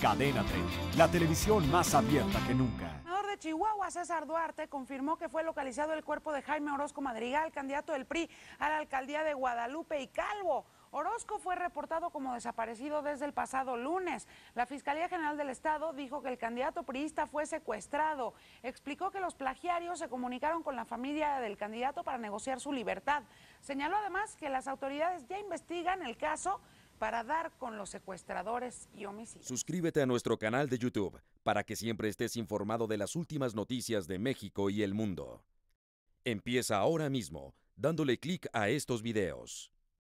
Cadena 30, la televisión más abierta que nunca. El de Chihuahua, César Duarte, confirmó que fue localizado el cuerpo de Jaime Orozco Madrigal, candidato del PRI a la alcaldía de Guadalupe y Calvo. Orozco fue reportado como desaparecido desde el pasado lunes. La Fiscalía General del Estado dijo que el candidato priista fue secuestrado. Explicó que los plagiarios se comunicaron con la familia del candidato para negociar su libertad. Señaló además que las autoridades ya investigan el caso para dar con los secuestradores y homicidios. Suscríbete a nuestro canal de YouTube para que siempre estés informado de las últimas noticias de México y el mundo. Empieza ahora mismo dándole clic a estos videos.